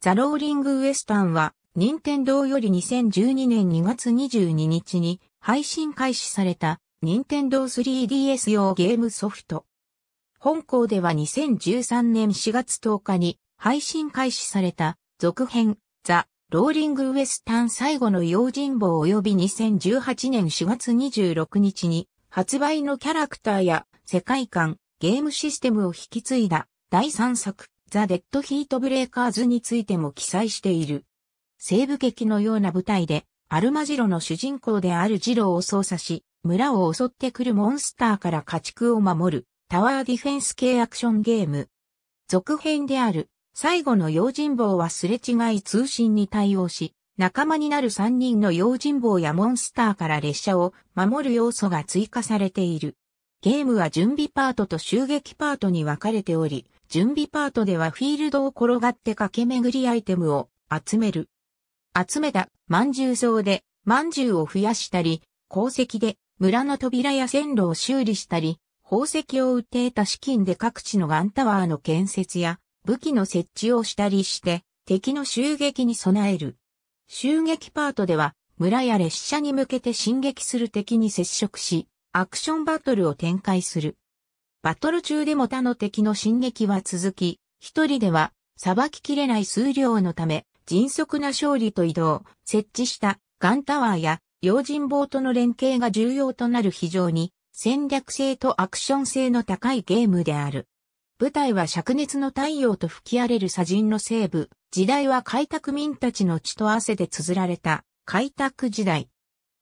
ザ・ローリング・ウエスタンは、任天堂より2012年2月22日に配信開始された、任天堂 3DS 用ゲームソフト。本校では2013年4月10日に配信開始された続編ザ・ローリング・ウエスタン最後の用心棒及び2018年4月26日に発売のキャラクターや世界観、ゲームシステムを引き継いだ第3作ザ・デッド・ヒート・ブレーカーズについても記載している。西部劇のような舞台で、アルマジロの主人公であるジロを操作し、村を襲ってくるモンスターから家畜を守る、タワーディフェンス系アクションゲーム。続編である、最後の用心棒はすれ違い通信に対応し、仲間になる3人の用心棒やモンスターから列車を守る要素が追加されている。ゲームは準備パートと襲撃パートに分かれており、準備パートではフィールドを転がって駆け巡りアイテムを集める。集めた饅頭像で饅頭を増やしたり、鉱石で村の扉や線路を修理したり、宝石を売って得た資金で各地のガンタワーの建設や武器の設置をしたりして、敵の襲撃に備える。襲撃パートでは、村や列車に向けて進撃する敵に接触し、アクションバトルを展開する。バトル中でも他の敵の進撃は続き、一人では、裁ききれない数量のため、迅速な勝利と移動、設置したガンタワーや用心棒との連携が重要となる非常に戦略性とアクション性の高いゲームである。舞台は灼熱の太陽と吹き荒れる砂人の西部、時代は開拓民たちの血と汗で綴られた開拓時代。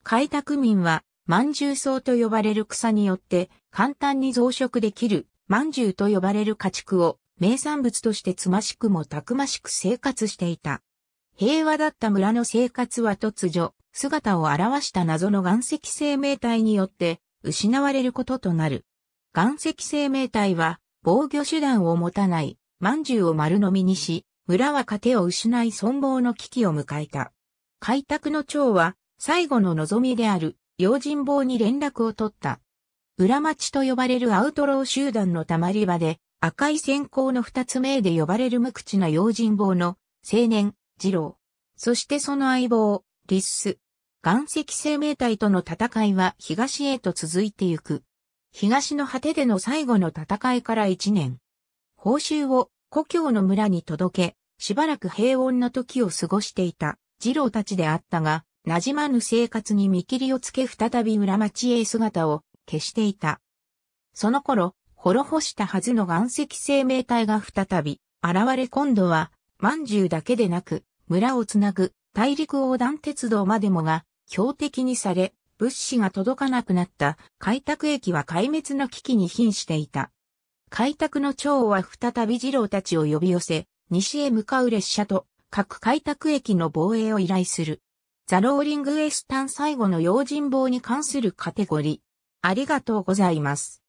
開拓民は饅頭草と呼ばれる草によって簡単に増殖できる饅頭と呼ばれる家畜を名産物としてつましくもたくましく生活していた。平和だった村の生活は突如、姿を現した謎の岩石生命体によって失われることとなる。岩石生命体は防御手段を持たない饅頭を丸飲みにし、村は糧を失い存亡の危機を迎えた。開拓の長は最後の望みである用心棒に連絡を取った。裏町と呼ばれるアウトロー集団の溜まり場で、赤い先行の二つ目で呼ばれる無口な用心棒の青年、二郎。そしてその相棒、リッス。岩石生命体との戦いは東へと続いてゆく。東の果てでの最後の戦いから一年。報酬を故郷の村に届け、しばらく平穏な時を過ごしていた、二郎たちであったが、馴染まぬ生活に見切りをつけ再び裏町へ姿を消していた。その頃、滅ぼしたはずの岩石生命体が再び現れ今度は、万獣だけでなく、村をつなぐ大陸横断鉄道までもが標的にされ、物資が届かなくなった開拓駅は壊滅の危機に瀕していた。開拓の長は再び二郎たちを呼び寄せ、西へ向かう列車と各開拓駅の防衛を依頼する。ザローリングエスタン最後の用心棒に関するカテゴリ。ありがとうございます。